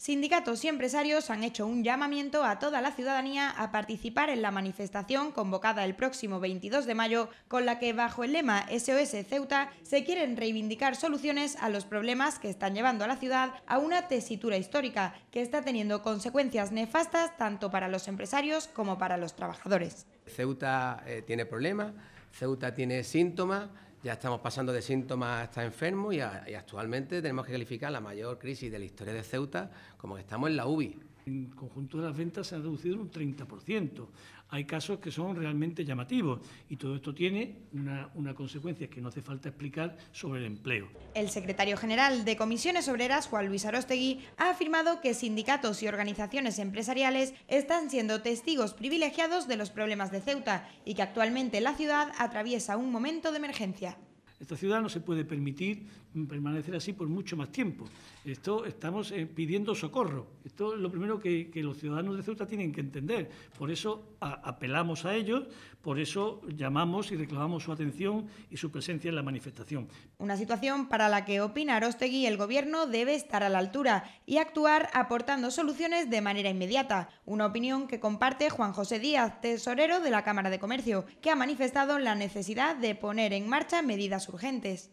Sindicatos y empresarios han hecho un llamamiento a toda la ciudadanía a participar en la manifestación convocada el próximo 22 de mayo, con la que bajo el lema SOS Ceuta se quieren reivindicar soluciones a los problemas que están llevando a la ciudad a una tesitura histórica que está teniendo consecuencias nefastas tanto para los empresarios como para los trabajadores. Ceuta eh, tiene problemas, Ceuta tiene síntomas ya estamos pasando de síntomas hasta enfermos y, y actualmente tenemos que calificar la mayor crisis de la historia de Ceuta como que estamos en la UBI en conjunto de las ventas se ha reducido un 30%. Hay casos que son realmente llamativos y todo esto tiene una, una, consecuencia que no hace falta explicar sobre el empleo. El secretario general de Comisiones Obreras, Juan Luis Arostegui, ha afirmado que sindicatos y organizaciones empresariales están siendo testigos privilegiados de los problemas de Ceuta y que actualmente la ciudad atraviesa un momento de emergencia. Esta ciudad no se puede permitir permanecer así por mucho más tiempo. Esto estamos eh, pidiendo socorro. Esto es lo primero que, los ciudadanos de Ceuta tienen que entender. Por eso apelamos a ellos, por eso llamamos y reclamamos su atención y su presencia en la manifestación. Una situación para la que opina Arostegui el gobierno debe estar a la altura y actuar aportando soluciones de manera inmediata. Una opinión que comparte Juan José Díaz, tesorero de la Cámara de Comercio, que ha manifestado la necesidad de poner en marcha medidas urgentes.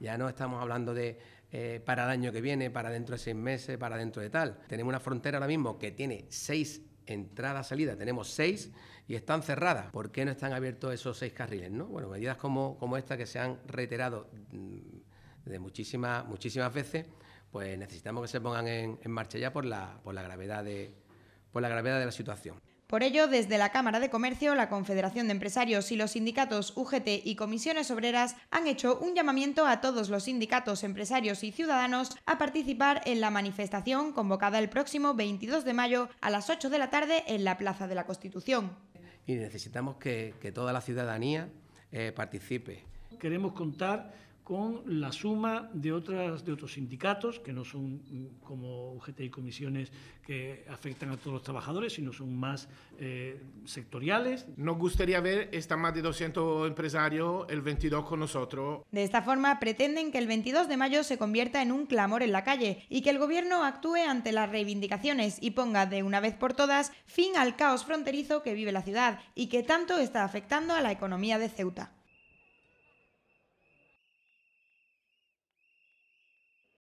Ya no estamos hablando de eh, para el año que viene, para dentro de seis meses, para dentro de tal. Tenemos una frontera ahora mismo que tiene seis entradas, salidas, tenemos seis y están cerradas. ¿Por qué no están abiertos esos seis carriles? Bueno, medidas como, como esta que se han reiterado mm, de muchísimas, muchísimas veces, pues necesitamos que se pongan en, en marcha ya por por la gravedad de, por la gravedad de la situación. Por ello, desde la Cámara de Comercio, la Confederación de Empresarios y los sindicatos UGT y comisiones obreras han hecho un llamamiento a todos los sindicatos, empresarios y ciudadanos a participar en la manifestación convocada el próximo 22 de mayo a las 8 de la tarde en la Plaza de la Constitución. Y necesitamos que, toda la ciudadanía eh, participe. Queremos contar con la suma de, de otros sindicatos, que no son mm, como UGT y comisiones que afectan a todos los trabajadores, sino son más eh, sectoriales. Nos gustaría ver esta más de 200 empresarios el 22 con nosotros. De esta forma, pretenden que el 22 de mayo se convierta en un clamor en la calle y que el gobierno actúe ante las reivindicaciones y ponga de una vez por todas fin al caos fronterizo que vive la ciudad y que tanto está afectando a la economía de Ceuta.